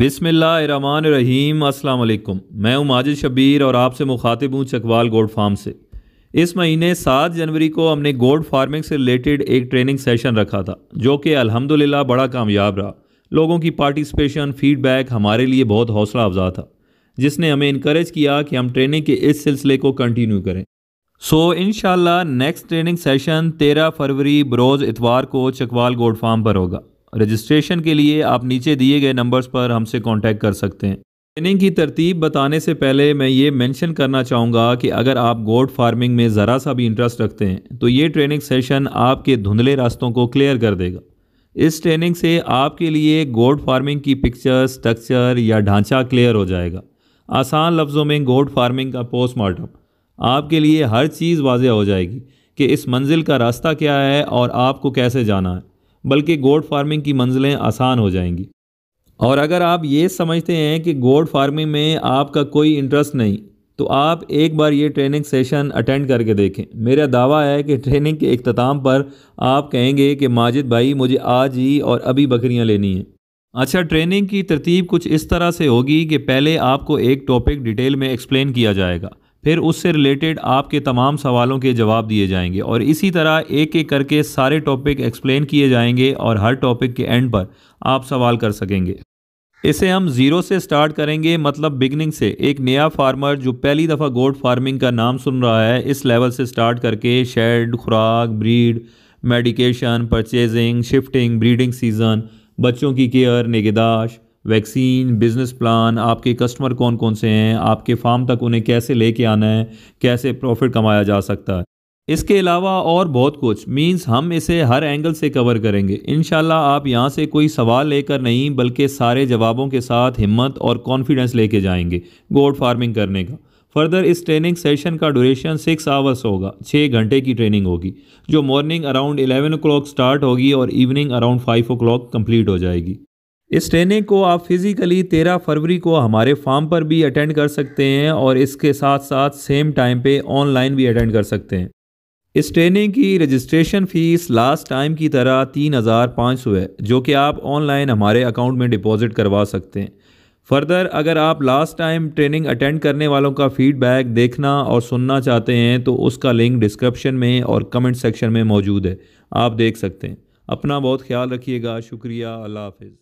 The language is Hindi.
बिसमान रहीम असलकुम मैं हूं माजिद शबीर और आपसे मुखातिब हूं चकवाल गोड फार्म से इस महीने सात जनवरी को हमने गोड फार्मिंग से रिलेटेड एक ट्रेनिंग सेशन रखा था जो कि अल्हम्दुलिल्लाह बड़ा कामयाब रहा लोगों की पार्टिसिपेशन फीडबैक हमारे लिए बहुत हौसला अफजा था जिसने हमें इनक्रेज किया कि हम ट्रेनिंग के इस सिलसिले को कंटिन्यू करें so in next training session तेरह फरवरी बरोज़ इतवार को चकवाल गोड फार्म पर होगा रजिस्ट्रेशन के लिए आप नीचे दिए गए नंबर्स पर हमसे कांटेक्ट कर सकते हैं ट्रेनिंग की तरतीब बताने से पहले मैं ये मेंशन करना चाहूँगा कि अगर आप गोड फार्मिंग में ज़रा सा भी इंटरेस्ट रखते हैं तो ये ट्रेनिंग सेशन आपके धुंधले रास्तों को क्लियर कर देगा इस ट्रेनिंग से आपके लिए गोड फार्मिंग की पिक्चर स्ट्रक्चर या ढांचा क्लियर हो जाएगा आसान लफ्ज़ों में गोड फार्मिंग का पोस्टमार्टम आपके लिए हर चीज़ वाजह हो जाएगी कि इस मंजिल का रास्ता क्या है और आपको कैसे जाना है बल्कि गोड फार्मिंग की मंजिलें आसान हो जाएंगी और अगर आप ये समझते हैं कि गोड फार्मिंग में आपका कोई इंटरेस्ट नहीं तो आप एक बार ये ट्रेनिंग सेशन अटेंड करके देखें मेरा दावा है कि ट्रेनिंग के अख्ताम पर आप कहेंगे कि माजिद भाई मुझे आज ही और अभी बकरियाँ लेनी हैं अच्छा ट्रेनिंग की तरतीब कुछ इस तरह से होगी कि पहले आपको एक टॉपिक डिटेल में एक्सप्लेन किया जाएगा फिर उससे रिलेटेड आपके तमाम सवालों के जवाब दिए जाएंगे और इसी तरह एक एक करके सारे टॉपिक एक्सप्लेन किए जाएंगे और हर टॉपिक के एंड पर आप सवाल कर सकेंगे इसे हम ज़ीरो से स्टार्ट करेंगे मतलब बिगनिंग से एक नया फार्मर जो पहली दफ़ा गोड फार्मिंग का नाम सुन रहा है इस लेवल से स्टार्ट करके शेड खुराक breed medication purchasing shifting breeding season बच्चों की केयर निगहदाश्त वैक्सीन बिजनेस प्लान आपके कस्टमर कौन कौन से हैं आपके फार्म तक उन्हें कैसे लेके आना है कैसे प्रॉफिट कमाया जा सकता है इसके अलावा और बहुत कुछ मींस हम इसे हर एंगल से कवर करेंगे इन आप यहाँ से कोई सवाल लेकर नहीं बल्कि सारे जवाबों के साथ हिम्मत और कॉन्फिडेंस लेके जाएंगे गोड फार्मिंग करने का फर्दर इस ट्रेनिंग सेशन का ड्यूरेशन सिक्स आवर्स होगा छः घंटे की ट्रेनिंग होगी जो morning around eleven o start होगी और evening around five o complete हो जाएगी इस ट्रेनिंग को आप फिज़िकली तेरह फरवरी को हमारे फार्म पर भी अटेंड कर सकते हैं और इसके साथ साथ सेम टाइम पे ऑनलाइन भी अटेंड कर सकते हैं इस ट्रेनिंग की रजिस्ट्रेशन फ़ीस लास्ट टाइम की तरह तीन हज़ार पाँच सौ है जो कि आप ऑनलाइन हमारे अकाउंट में डिपॉजिट करवा सकते हैं फर्दर अगर आप लास्ट टाइम ट्रेनिंग अटेंड करने वालों का फ़ीडबैक देखना और सुनना चाहते हैं तो उसका लिंक डिस्क्रिप्शन में और कमेंट सेक्शन में मौजूद है आप देख सकते हैं अपना बहुत ख्याल रखिएगा शुक्रिया अल्लाह हाफिज़